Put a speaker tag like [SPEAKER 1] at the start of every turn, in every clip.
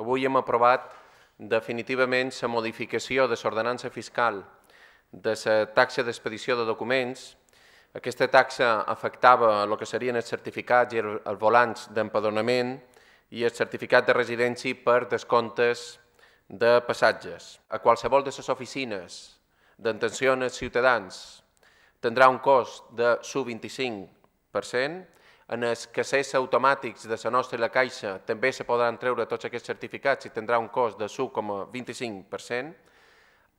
[SPEAKER 1] Avui hem aprovat definitivament la modificació de l'ordenança fiscal de la taxa d'expedició de documents. Aquesta taxa afectava el que serien els certificats i els volants d'empadonament i el certificat de residència per descomptes de passatges. A qualsevol de les oficines d'atenció als ciutadans tindrà un cost de sub 25%, en els cassers automàtics de la nostra i la Caixa també se podran treure tots aquests certificats i tindrà un cost de 1,25%.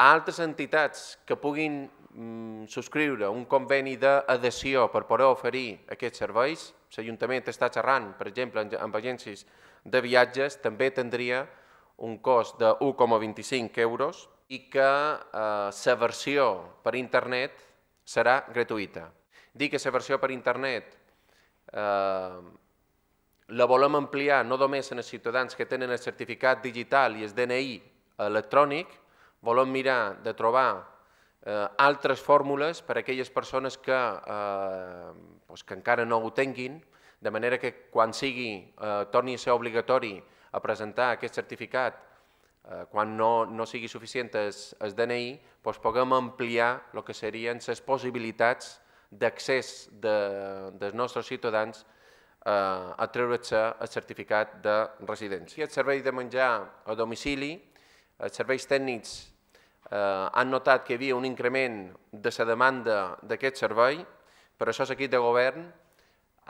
[SPEAKER 1] Altres entitats que puguin mm, subscriure un conveni d'adhesió per poder oferir aquests serveis, l'Ajuntament està xerrant, per exemple, amb agències de viatges, també tindria un cost de 1,25 euros i que eh, la versió per internet serà gratuïta. Dir que la versió per internet eh, la volem ampliar no només en els ciutadans que tenen el certificat digital i el DNI electrònic, volem mirar de trobar eh, altres fórmules per a aquelles persones que, eh, doncs que encara no ho tinguin, de manera que quan sigui, eh, torni a ser obligatori a presentar aquest certificat eh, quan no, no sigui suficient el DNI, doncs puguem ampliar el que serien les possibilitats d'accés de, dels nostres ciutadans eh, a treure-se el certificat de residència. El servei de menjar a domicili, els serveis tècnics eh, han notat que hi havia un increment de la demanda d'aquest servei, per això l'equip de govern eh,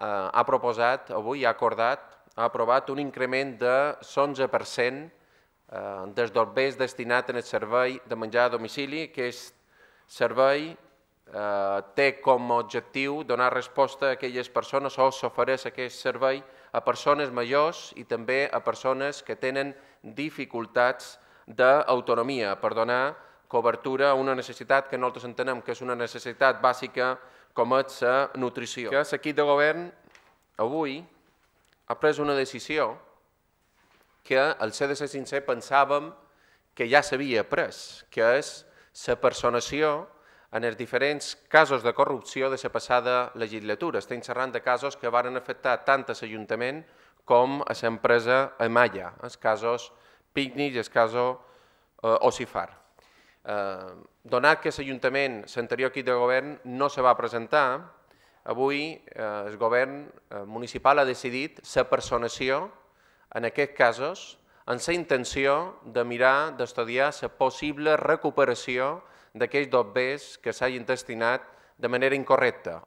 [SPEAKER 1] ha proposat, avui ha acordat, ha aprovat un increment de l'11% eh, dels destinat destinats al servei de menjar a domicili, que és servei eh, té com a objectiu donar resposta a aquelles persones o s'ofereix aquest servei a persones majors i també a persones que tenen dificultats d'autonomia per donar cobertura a una necessitat que nosaltres entenem que és una necessitat bàsica com és la nutrició. Que l'equip de govern avui ha pres una decisió que al ser de ser sincer pensàvem que ja s'havia pres, que és la personació en els diferents casos de corrupció de la passada legislatura. Estem xerrant de casos que varen afectar tant a l'Ajuntament com a l'empresa Amaya, els casos Picnic i el casos eh, Ocifar. Eh, donat que l'Ajuntament, l'anterior equip de govern, no se va presentar, avui eh, el govern eh, municipal ha decidit la personació en aquests casos amb la intenció de mirar d'estudiar la possible recuperació d'aquells dobbers que s'hagin destinat de manera incorrecta.